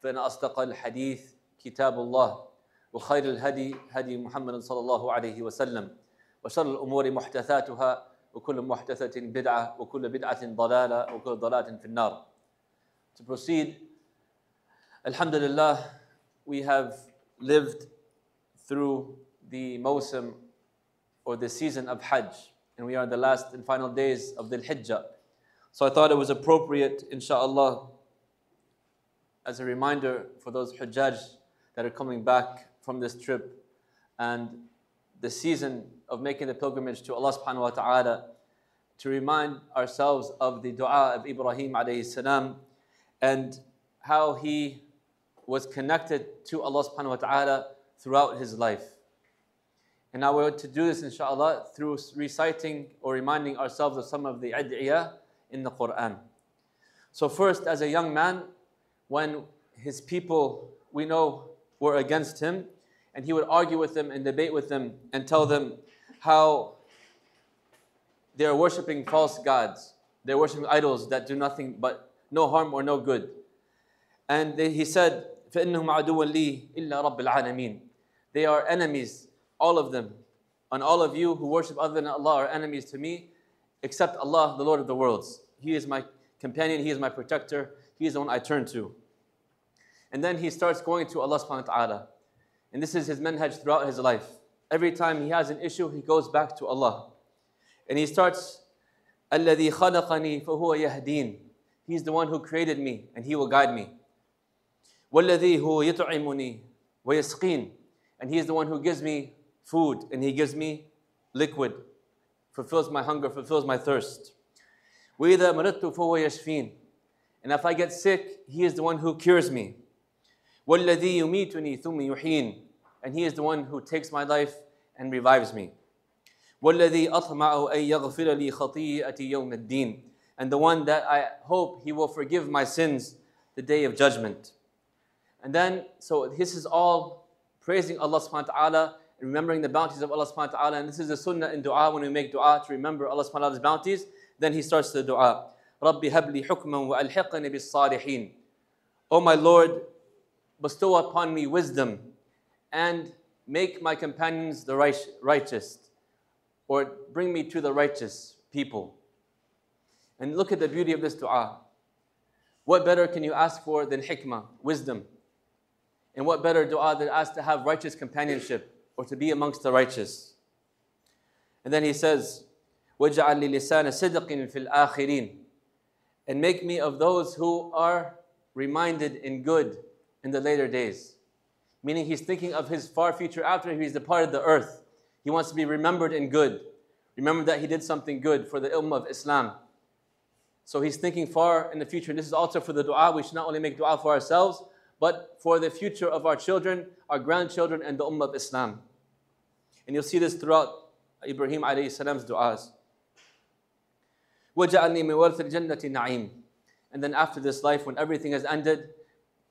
فإن أصدق الحديث كتاب الله وخير الهدي هدي محمد صلى الله عليه وسلم وشر الأمور محدثاتها وكل محدثة بدعة وكل بدعة ضلالة وكل ضلالة في النار To proceed الحمد لله we have lived through the Mawsim or the season of Hajj and we are in the last and final days of the Hijjah So I thought it was appropriate inshallah as a reminder for those Hujjaj that are coming back from this trip and the season of making the pilgrimage to Allah subhanahu wa ta'ala to remind ourselves of the dua of Ibrahim alayhi salam and how he was connected to Allah subhanahu wa ta'ala throughout his life. And now we're to do this insha'allah, through reciting or reminding ourselves of some of the ad'iyah in the Quran. So first as a young man, when his people we know were against him, and he would argue with them and debate with them and tell them how they are worshiping false gods. They're worshiping idols that do nothing but no harm or no good. And they, he said, فَإِنَّهُمْ عَدُوًا لِي إِلَّا رَبِّ الْعَالَمِينَ They are enemies, all of them. And all of you who worship other than Allah are enemies to me, except Allah, the Lord of the worlds. He is my companion, He is my protector, He is the one I turn to. And then he starts going to Allah subhanahu wa ta'ala. And this is his manhaj throughout his life. Every time he has an issue, he goes back to Allah. And he starts, He is He's the one who created me and He will guide me. And He is the one who gives me food and He gives me liquid, fulfills my hunger, fulfills my thirst. وإذا مرضت فهو يشفين And if I get sick, He is the one who cures me. والذي يميتني ثم يحين And He is the one who takes my life and revives me. والذي أطمع أن يغفر لي خطيئتي يوم الدين And the one that I hope He will forgive my sins the day of judgment. And then, so this is all praising Allah subhanahu wa ta'ala and remembering the bounties of Allah subhanahu wa ta'ala. And this is a sunnah in dua when we make dua to remember Allah subhanahu wa ta'ala's bounties. Then he starts the dua. Rabbi habli hukman wa bis salihin. O my Lord, bestow upon me wisdom and make my companions the righteous or bring me to the righteous people. And look at the beauty of this dua. What better can you ask for than hikmah, wisdom? And what better dua than ask to have righteous companionship or to be amongst the righteous? And then he says, وَاجْعَلْ لِلِسَانَ صِدْقٍ فِي الْآخِرِينَ And make me of those who are reminded in good in the later days. Meaning he's thinking of his far future after he's departed the earth. He wants to be remembered in good. Remember that he did something good for the ummah of Islam. So he's thinking far in the future. And this is also for the dua. We should not only make dua for ourselves, but for the future of our children, our grandchildren, and the ummah of Islam. And you'll see this throughout Ibrahim alayhi salam's du'as. And then after this life, when everything has ended,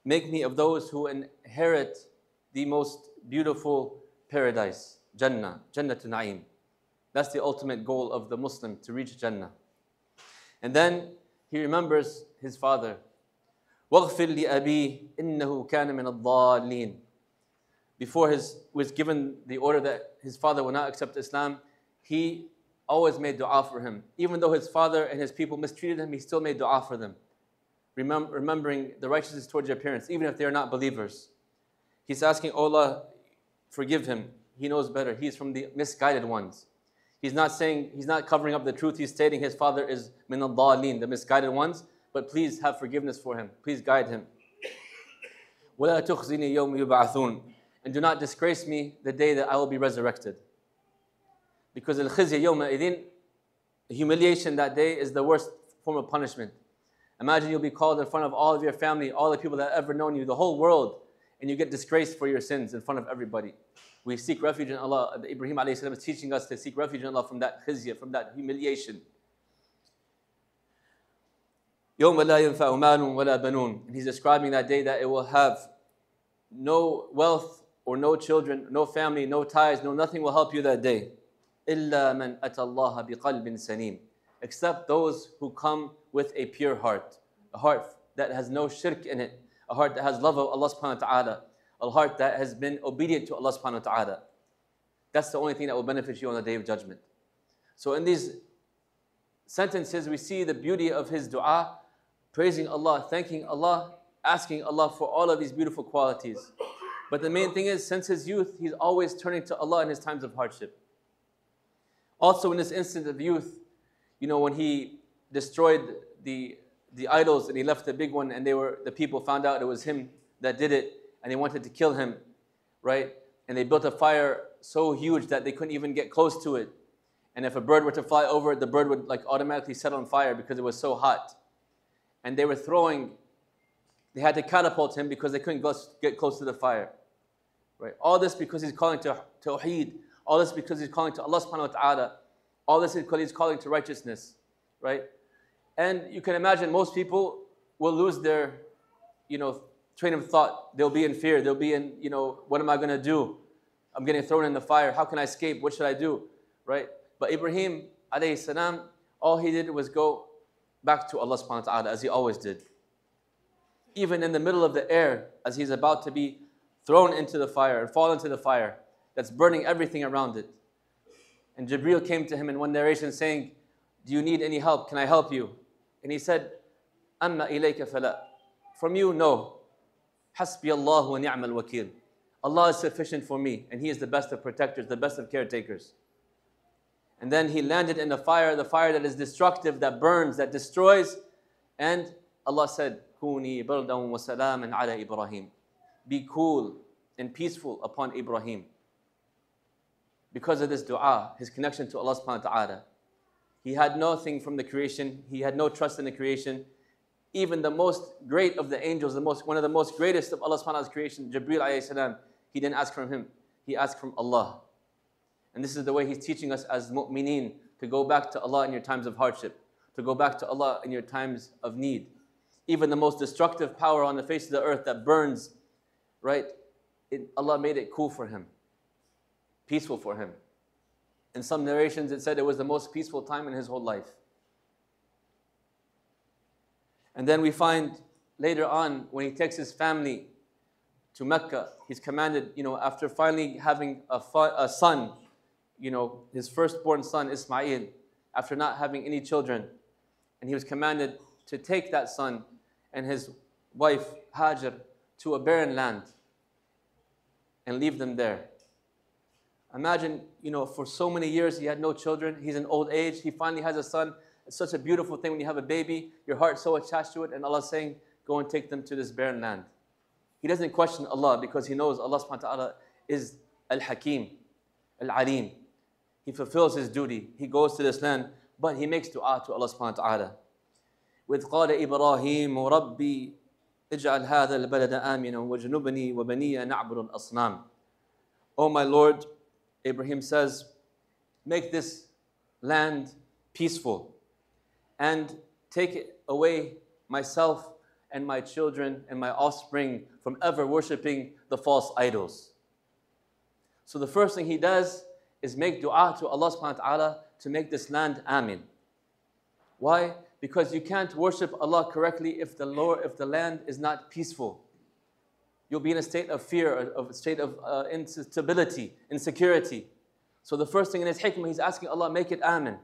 make me of those who inherit the most beautiful paradise, Jannah, Jannah to Na'im. That's the ultimate goal of the Muslim, to reach Jannah. And then he remembers his father. وَغْفِرْ لِأَبِي إِنَّهُ كَانَ مِنَ الضَّالِّينَ Before his was given the order that his father will not accept Islam, he always made dua for him. Even though his father and his people mistreated him, he still made dua for them, Remem- remembering the righteousness towards your parents, even if they are not believers. He's asking, Allah, forgive him. He knows better. He's from the misguided ones. He's not saying, he's not covering up the truth. He's stating his father is min al the misguided ones, but please have forgiveness for him. Please guide him. And do not disgrace me the day that I will be resurrected. Because al-khizya yawma idin, humiliation that day is the worst form of punishment. Imagine you'll be called in front of all of your family, all the people that have ever known you, the whole world, and you get disgraced for your sins in front of everybody. We seek refuge in Allah. Ibrahim salam is teaching us to seek refuge in Allah from that khizya, from that humiliation. and he's describing that day that it will have no wealth or no children no family no ties no nothing will help you that day Except those who come with a pure heart, a heart that has no shirk in it, a heart that has love of Allah subhanahu wa ta'ala, a heart that has been obedient to Allah subhanahu wa ta'ala. That's the only thing that will benefit you on the day of judgment. So in these sentences, we see the beauty of his dua, praising Allah, thanking Allah, asking Allah for all of these beautiful qualities. But the main thing is, since his youth, he's always turning to Allah in his times of hardship. Also, in this instance of youth, you know, when he destroyed the, the idols and he left the big one, and they were the people found out it was him that did it, and they wanted to kill him, right? And they built a fire so huge that they couldn't even get close to it. And if a bird were to fly over it, the bird would like automatically set on fire because it was so hot. And they were throwing, they had to catapult him because they couldn't get close to the fire. Right? All this because he's calling to Tawheed, all this because he's calling to Allah subhanahu wa ta'ala. All this is because he's calling to righteousness, right? And you can imagine most people will lose their, you know, train of thought. They'll be in fear. They'll be in, you know, what am I going to do? I'm getting thrown in the fire. How can I escape? What should I do? Right? But Ibrahim, alayhi salam, all he did was go back to Allah subhanahu wa ta'ala as he always did. Even in the middle of the air, as he's about to be thrown into the fire and fall into the fire, that's burning everything around it. And Jabril came to him in one narration saying, Do you need any help? Can I help you? And he said, Amma ilayka fala. From you, no. Hasbi Allah wa ni'mal wakil. Allah is sufficient for me, and He is the best of protectors, the best of caretakers. And then he landed in the fire, the fire that is destructive, that burns, that destroys. And Allah said, Kuni wa ala Ibrahim. Be cool and peaceful upon Ibrahim because of this dua, his connection to Allah subhanahu wa ta'ala. He had nothing from the creation, he had no trust in the creation. Even the most great of the angels, the most one of the most greatest of Allah subhanahu wa creation, Jibril alayhi salam, he didn't ask from him, he asked from Allah. And this is the way he's teaching us as mu'mineen to go back to Allah in your times of hardship, to go back to Allah in your times of need. Even the most destructive power on the face of the earth that burns, right? It, Allah made it cool for him peaceful for him. In some narrations, it said it was the most peaceful time in his whole life. And then we find later on when he takes his family to Mecca, he's commanded, you know, after finally having a, a son, you know, his firstborn son, Ismail, after not having any children, and he was commanded to take that son and his wife, Hajar, to a barren land and leave them there. Imagine, you know, for so many years he had no children. He's in old age. He finally has a son. It's such a beautiful thing when you have a baby. Your heart's so attached to it, and Allah's saying, "Go and take them to this barren land." He doesn't question Allah because he knows Allah Subhanahu wa Taala is Al Hakim, Al Alim. He fulfills his duty. He goes to this land, but he makes du'a to Allah Subhanahu wa Taala. With قال إبراهيم ربي اجعل هذا البلد آمنا وجنبني وبني نعبد الأصنام. Oh my Lord, Abraham says, Make this land peaceful and take away myself and my children and my offspring from ever worshiping the false idols. So the first thing he does is make dua to Allah subhanahu wa ta'ala to make this land amin. Why? Because you can't worship Allah correctly if the, if the land is not peaceful you'll be in a state of fear, of a state of uh, instability, insecurity. So the first thing in his hikmah, he's asking Allah, make it amen.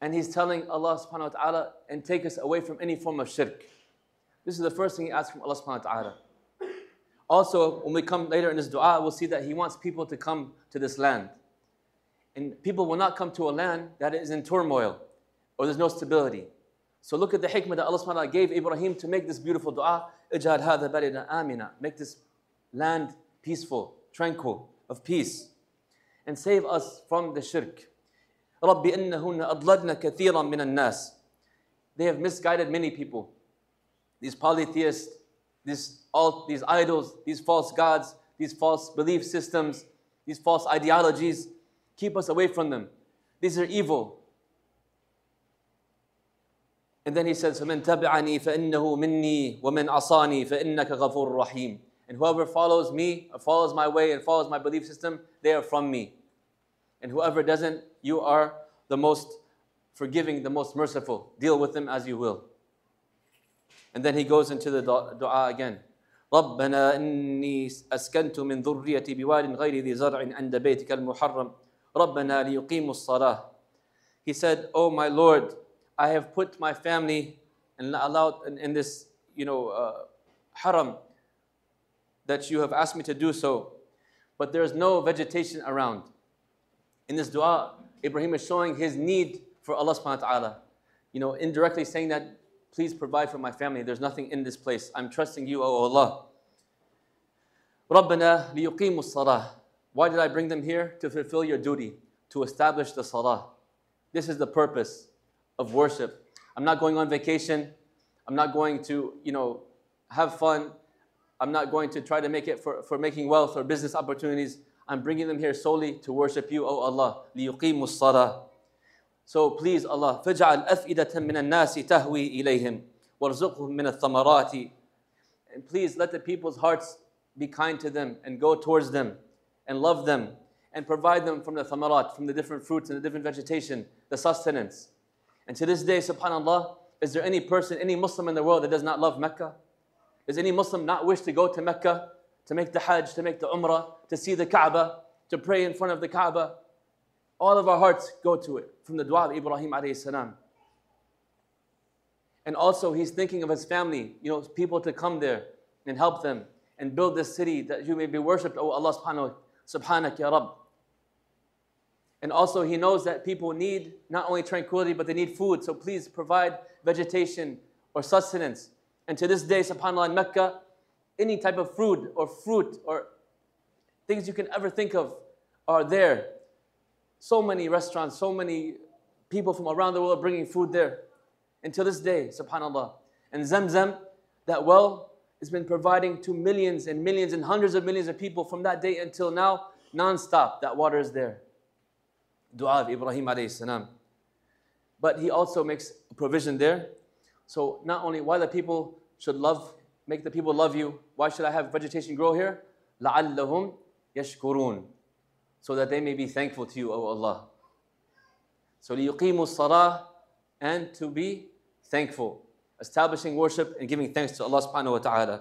And he's telling Allah subhanahu wa ta'ala, and take us away from any form of shirk. This is the first thing he asks from Allah subhanahu wa ta'ala. Also, when we come later in his dua, we'll see that he wants people to come to this land. And people will not come to a land that is in turmoil or there's no stability. So look at the hikmah that Allah subhanahu wa ta'ala gave Ibrahim to make this beautiful dua اجعل هذا بلدا آمنا make this land peaceful tranquil of peace and save us from the shirk رب إنهن أضللن كثيرا من الناس they have misguided many people these polytheists these all these idols these false gods these false belief systems these false ideologies keep us away from them these are evil and then he says, فَمَنْ تَبِعَنِي فَإِنَّهُ مِنِّي وَمَنْ أَصَانِي فَإِنَّكَ غَفُورٌ رَحِيمٌ And whoever follows me, or follows my way, and follows my belief system, they are from me. And whoever doesn't, you are the most forgiving, the most merciful. Deal with them as you will. And then he goes into the dua again. ربنا إني أسكنت من ذريتي بواد غير ذي زرع عند بيتك المحرم ربنا لِيُقِيمُ الصلاة He said, Oh my Lord, I have put my family and allowed in, in this, you know, uh, haram that you have asked me to do so. But there is no vegetation around. In this dua, Ibrahim is showing his need for Allah subhanahu wa ta'ala. You know, indirectly saying that, please provide for my family. There's nothing in this place. I'm trusting you, O Allah. رَبَّنَا لِيُقِيمُوا الصَّلَاةِ Why did I bring them here? To fulfill your duty, to establish the salah. This is the purpose of worship. I'm not going on vacation. I'm not going to, you know, have fun. I'm not going to try to make it for, for making wealth or business opportunities. I'm bringing them here solely to worship you, O oh Allah. لِيُقِيمُوا الصَّلَاةِ So please, Allah, فَجْعَلْ أَفْئِدَةً مِنَ النَّاسِ تَهْوِي إِلَيْهِمْ وَارْزُقْهُم مِنَ الثَّمَرَاتِ And please let the people's hearts be kind to them and go towards them and love them and provide them from the thamarat, from the different fruits and the different vegetation, the sustenance. And to this day, subhanAllah, is there any person, any Muslim in the world that does not love Mecca? Does any Muslim not wish to go to Mecca to make the Hajj, to make the Umrah, to see the Kaaba, to pray in front of the Kaaba? All of our hearts go to it from the dua of Ibrahim alayhi salam. And also, he's thinking of his family, you know, people to come there and help them and build this city that you may be worshipped, O oh Allah subhanahu, subhanak ya Rabb. And also, he knows that people need not only tranquility, but they need food. So please provide vegetation or sustenance. And to this day, subhanAllah, in Mecca, any type of food or fruit or things you can ever think of are there. So many restaurants, so many people from around the world bringing food there. Until this day, subhanAllah. And Zamzam, that well, has been providing to millions and millions and hundreds of millions of people from that day until now, non-stop, that water is there dua of Ibrahim alayhi salam. But he also makes provision there. So not only why the people should love, make the people love you, why should I have vegetation grow here? لَعَلَّهُمْ يَشْكُرُونَ So that they may be thankful to you, O Allah. So لِيُقِيمُوا الصَّلَاةِ and to be thankful. Establishing worship and giving thanks to Allah subhanahu wa ta'ala.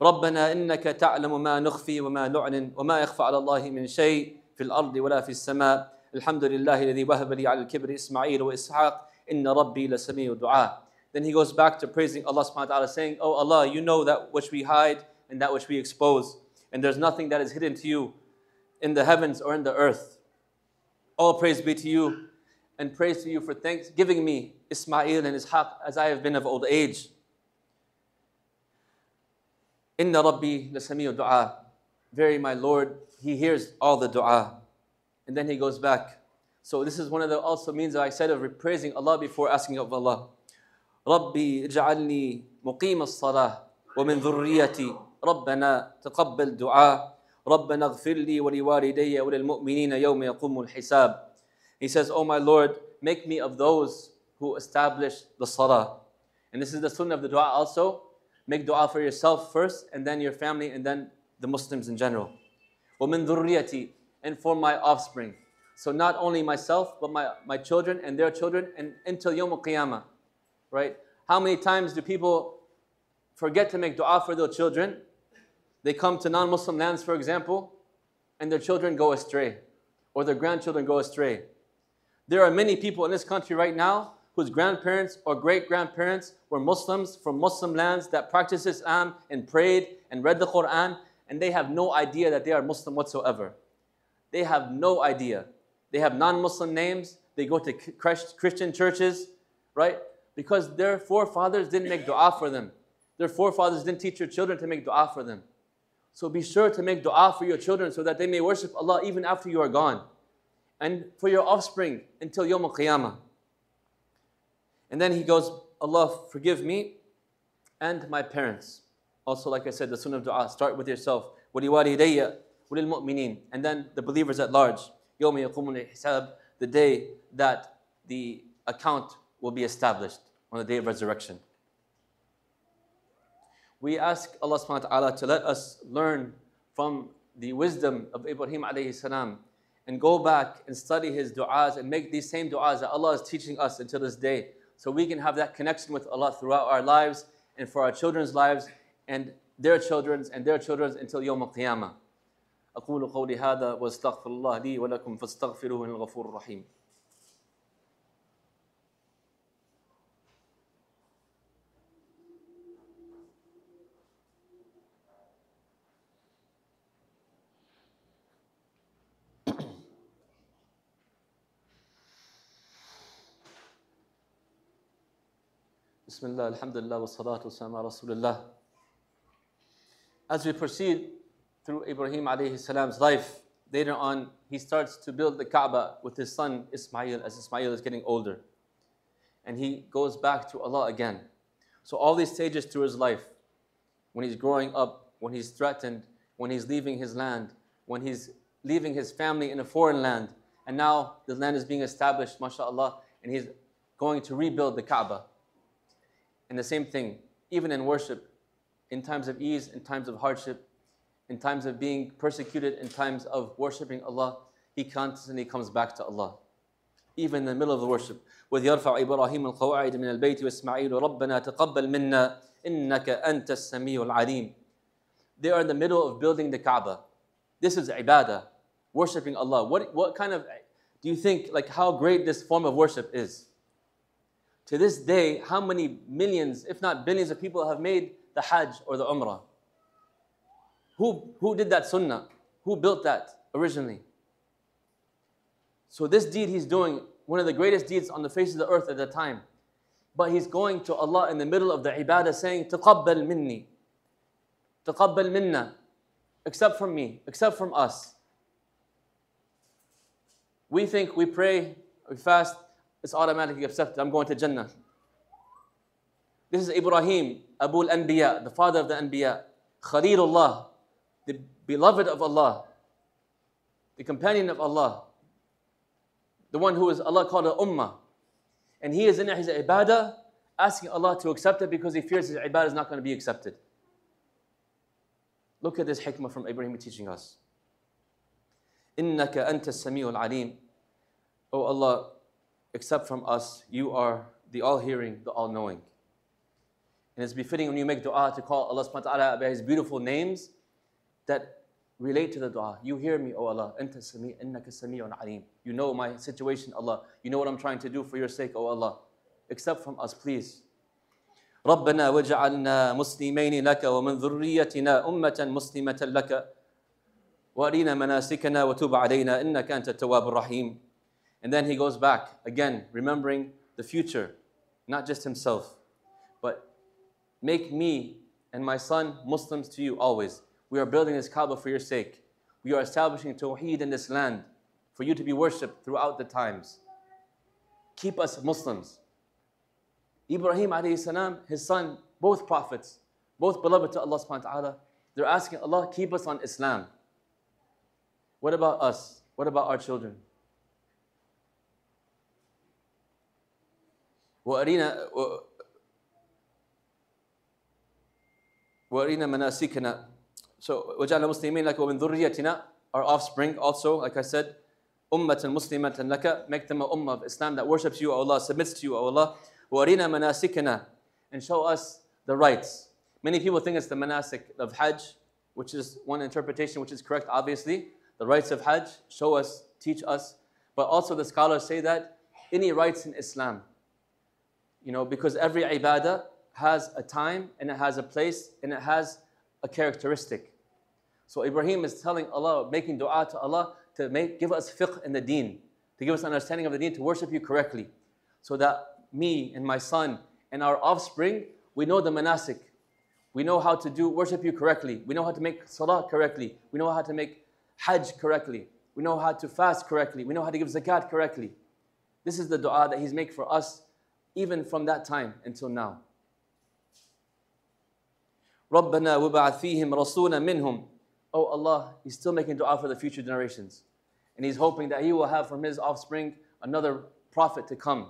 ربنا إنك تعلم ما نخفي وما نعلن وما يخفى على الله من شيء في الارض ولا في السماء الحمد لله الذي وهب لي على الكبر اسماعيل واسحاق ان ربي لسميع الدعاء then he goes back to praising Allah subhanahu wa ta'ala saying oh Allah you know that which we hide and that which we expose and there's nothing that is hidden to you in the heavens or in the earth all praise be to you and praise to you for thanks giving me Ismail and Ishaq as I have been of old age إن ربي لسميع الدعاء Very my Lord he hears all the dua and then he goes back. So this is one of the also means that I said of praising Allah before asking of Allah. ربي اجعلني مقيم الصلاة ومن ذريتي ربنا تقبل دعاء ربنا اغفر لي ولوالدي وللمؤمنين يوم يقوم الحساب He says, Oh my Lord, make me of those who establish the salah. And this is the sunnah of the dua also. Make dua for yourself first and then your family and then the Muslims in general. وَمِن ذُرِّيَّتِي and for my offspring. So not only myself, but my, my children and their children and until Yom Qiyamah. Right? How many times do people forget to make dua for their children? They come to non-Muslim lands, for example, and their children go astray, or their grandchildren go astray. There are many people in this country right now whose grandparents or great-grandparents were Muslims from Muslim lands that practiced Islam and prayed and read the Quran and they have no idea that they are Muslim whatsoever. They have no idea. They have non Muslim names. They go to Christian churches, right? Because their forefathers didn't make dua for them. Their forefathers didn't teach your children to make dua for them. So be sure to make dua for your children so that they may worship Allah even after you are gone. And for your offspring until Yom Al Qiyamah. And then he goes, Allah, forgive me and my parents. Also, like I said, the sunnah of dua, start with yourself. And then the believers at large. The day that the account will be established on the day of resurrection. We ask Allah subhanahu wa ta'ala to let us learn from the wisdom of Ibrahim alayhi salam and go back and study his du'as and make these same du'as that Allah is teaching us until this day so we can have that connection with Allah throughout our lives and for our children's lives and their children and their children until يوم القيامة أقول قولي هذا وأستغفر الله لي ولكم فاستغفروه إن الغفور الرحيم بسم الله الحمد لله والصلاة والسلام على رسول الله as we proceed through Ibrahim alayhi salam's life, later on he starts to build the Kaaba with his son Ismail as Ismail is getting older. And he goes back to Allah again. So all these stages through his life, when he's growing up, when he's threatened, when he's leaving his land, when he's leaving his family in a foreign land, and now the land is being established, mashallah, and he's going to rebuild the Kaaba. And the same thing, even in worship, in times of ease, in times of hardship, in times of being persecuted, in times of worshipping Allah, he constantly comes back to Allah. Even in the middle of the worship. وَإِذْ يَرْفَعُ إِبْرَاهِيمُ الْقَوَاعِدَ مِنَ الْبَيْتِ وَإِسْمَعِيلُ رَبَّنَا تَقَبَّلْ مِنَّا إِنَّكَ أَنْتَ السَّمِيعُ الْعَلِيمُ They are in the middle of building the Kaaba. This is ibadah, worshipping Allah. What, what kind of, do you think, like how great this form of worship is? To this day, how many millions, if not billions of people have made the Hajj or the Umrah? Who, who did that sunnah? Who built that originally? So, this deed he's doing, one of the greatest deeds on the face of the earth at the time. But he's going to Allah in the middle of the ibadah saying, Taqabbal minni. Taqabbal minna. Except from me, except from us. We think we pray, we fast, it's automatically accepted. I'm going to Jannah. This is Ibrahim, Abu al-Anbiya, the father of the Anbiya. Khalilullah, the beloved of Allah, the companion of Allah, the one who is Allah called the ummah. And he is in his ibadah, asking Allah to accept it because he fears his ibadah is not going to be accepted. Look at this hikmah from Ibrahim teaching us. إِنَّكَ anta Samiul Alim, O Allah, accept from us, you are the all-hearing, the all-knowing. And it's befitting when you make dua to call Allah subhanahu wa ta'ala by His beautiful names that relate to the dua. You hear me, O Allah. Anta sami, innaka sami'un alim. You know my situation, Allah. You know what I'm trying to do for your sake, O Allah. Accept from us, please. ربنا وجعلنا مسلمين لك ومن ذريتنا أمة مسلمة لك وأرنا مناسكنا وتب علينا إنك أنت التواب الرحيم And then he goes back again, remembering the future, not just himself. Make me and my son Muslims to you always. We are building this Kaaba for your sake. We are establishing Tawheed in this land for you to be worshipped throughout the times. Keep us Muslims. Ibrahim alayhi salam, his son, both prophets, both beloved to Allah subhanahu wa ta'ala, they're asking Allah, keep us on Islam. What about us? What about our children? وارنا مناسكنا so وجعلنا مسلمين لك ومن ذريتنا our offspring also like I said أمة مسلمة لك make them a ummah of Islam that worships you O Allah submits to you O Allah وارنا مناسكنا and show us the rights. many people think it's the manasik of Hajj which is one interpretation which is correct obviously the rights of Hajj show us teach us but also the scholars say that any rights in Islam you know because every ibadah has a time and it has a place and it has a characteristic. So Ibrahim is telling Allah, making dua to Allah to make, give us fiqh in the deen, to give us understanding of the deen, to worship you correctly. So that me and my son and our offspring, we know the manasik. We know how to do worship you correctly. We know how to make salah correctly. We know how to make hajj correctly. We know how to fast correctly. We know how to give zakat correctly. This is the dua that he's made for us even from that time until now. رَبَّنَا وَبَعَثْ فِيهِمْ رَسُولًا مِنْهُمْ Oh Allah, He's still making dua for the future generations. And He's hoping that He will have from His offspring another prophet to come,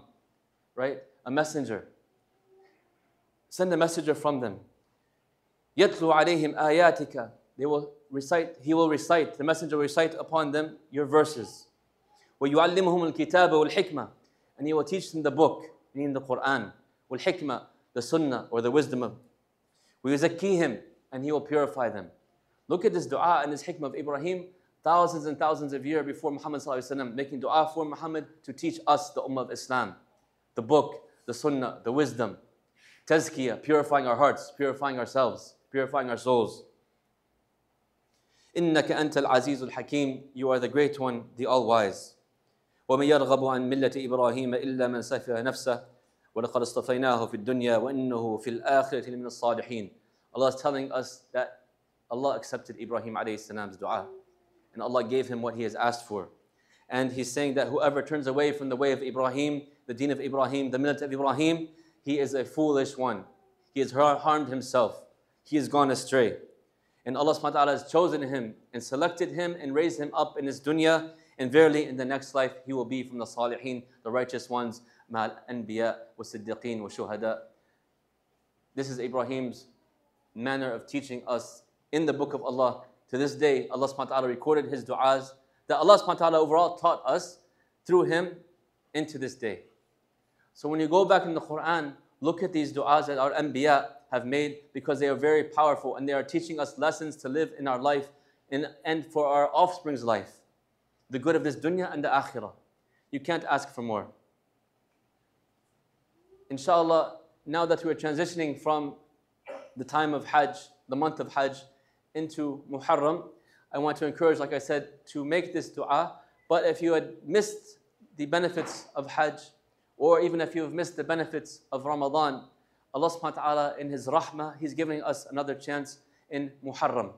right? A messenger. Send a messenger from them. يَتْلُو عَلَيْهِمْ آيَاتِكَ They will recite, He will recite, the messenger will recite upon them your verses. وَيُعَلِّمُهُمُ الْكِتَابَ وَالْحِكْمَةِ And He will teach them the book, meaning the Qur'an. وَالْحِكْمَةِ The sunnah or the wisdom of we him, and he will purify them. Look at this dua and this hikmah of Ibrahim thousands and thousands of years before Muhammad وسلم, making dua for Muhammad to teach us the ummah of Islam, the book, the sunnah, the wisdom, tazkiyah, purifying our hearts, purifying ourselves, purifying our souls. إنك أنت العزيز الحكيم You are the great one, the all-wise. ومن يرغب عن ملة إبراهيم إلا من سفه نفسه وَلَقَدْ اصْطَفَيْنَاهُ فِي الدُّنْيَا وَإِنَّهُ فِي الْآخِرَةِ لَمِنَ الصَّالِحِينَ Allah is telling us that Allah accepted Ibrahim alayhi salam's dua and Allah gave him what he has asked for. And he's saying that whoever turns away from the way of Ibrahim, the deen of Ibrahim, the millet of Ibrahim, he is a foolish one. He has harmed himself. He has gone astray. And Allah subhanahu wa ta'ala has chosen him and selected him and raised him up in his dunya. And verily in the next life he will be from the salihin, the righteous ones, مع الأنبياء والصديقين والشهداء This is Ibrahim's manner of teaching us in the book of Allah. To this day, Allah subhanahu wa ta'ala recorded his du'as that Allah subhanahu wa ta'ala overall taught us through him into this day. So when you go back in the Quran, look at these du'as that our anbiya have made because they are very powerful and they are teaching us lessons to live in our life and for our offspring's life. The good of this dunya and the akhirah. You can't ask for more inshallah, now that we're transitioning from the time of Hajj, the month of Hajj, into Muharram, I want to encourage, like I said, to make this dua. But if you had missed the benefits of Hajj, or even if you've missed the benefits of Ramadan, Allah subhanahu wa ta'ala in His rahmah, He's giving us another chance in Muharram.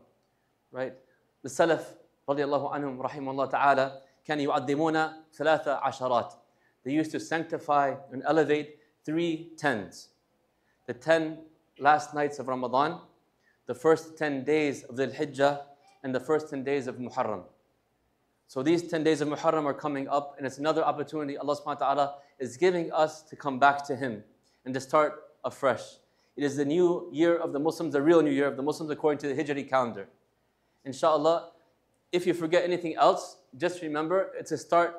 Right? The Salaf, radiallahu anhum, rahimahullah ta'ala, كان يعظمون ثلاثة عشرات. They used to sanctify and elevate three tens. The 10 last nights of Ramadan, the first 10 days of the Hijjah, and the first 10 days of Muharram. So these 10 days of Muharram are coming up, and it's another opportunity Allah subhanahu wa ta'ala is giving us to come back to Him and to start afresh. It is the new year of the Muslims, the real new year of the Muslims according to the Hijri calendar. Inshallah, if you forget anything else, just remember it's a start,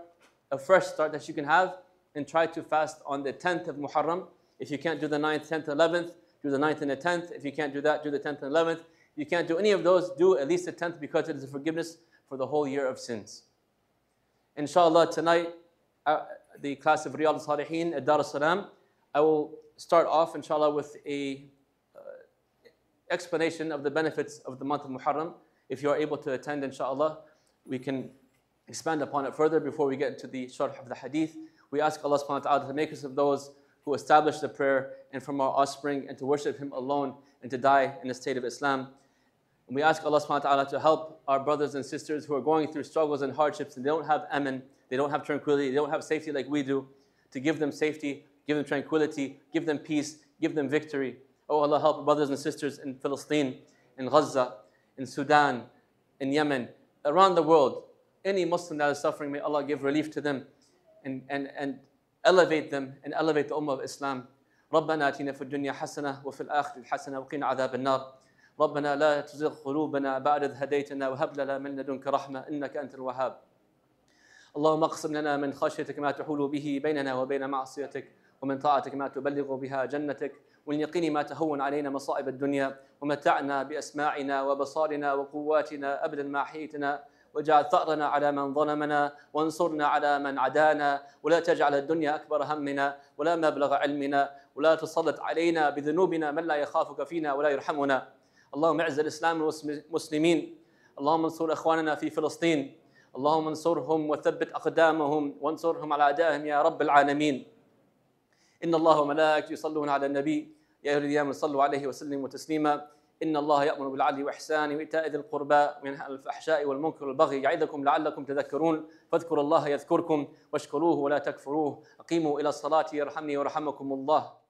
a fresh start that you can have and try to fast on the 10th of Muharram. If you can't do the 9th, 10th, 11th, do the 9th and the 10th. If you can't do that, do the 10th and 11th. If you can't do any of those, do at least the 10th because it is a forgiveness for the whole year of sins. Inshallah, tonight, uh, the class of Riyadh Salihin at Dar es Salaam, I will start off, inshallah, with a uh, explanation of the benefits of the month of Muharram. If you are able to attend, inshallah, we can expand upon it further before we get into the Sharh of the Hadith. We ask Allah subhanahu wa ta'ala to make us of those who establish the prayer and from our offspring and to worship Him alone and to die in the state of Islam. And we ask Allah subhanahu wa ta'ala to help our brothers and sisters who are going through struggles and hardships and they don't have amin, they don't have tranquility, they don't have safety like we do, to give them safety, give them tranquility, give them peace, give them victory. Oh Allah, help brothers and sisters in Palestine, in Gaza, in Sudan, in Yemen, around the world. Any Muslim that is suffering, may Allah give relief to them. and, and, and elevate them and elevate the Ummah of Islam. ربنا آتنا في الدنيا حسنة وفي الآخرة حسنة وقنا عذاب النار ربنا لا تزغ قلوبنا بعد إذ هديتنا وهب لنا من لدنك رحمة إنك أنت الوهاب اللهم اقسم لنا من خشيتك ما تحول به بيننا وبين معصيتك ومن طاعتك ما تبلغ بها جنتك ومن يقين ما تهون علينا مصائب الدنيا ومتعنا بأسماعنا وبصارنا وقواتنا أبدا ما حيتنا واجعل ثأرنا على من ظلمنا وانصرنا على من عدانا ولا تجعل الدنيا أكبر همنا ولا مبلغ علمنا ولا تسلط علينا بذنوبنا من لا يخافك فينا ولا يرحمنا اللهم اعز الإسلام والمسلمين اللهم انصر إخواننا في فلسطين اللهم انصرهم وثبت أقدامهم وانصرهم على أعدائهم يا رب العالمين إن الله وملائكته يصلون على النبي يا أيها الذين آمنوا صلوا عليه وسلموا تسليما إن الله يأمر بالعدل والإحسان وإيتاء ذي القربى وينهى عن الفحشاء والمنكر والبغي يعظكم لعلكم تذكرون فاذكروا الله يذكركم واشكروه ولا تكفروه أقيموا إلى الصلاة يرحمني ويرحمكم الله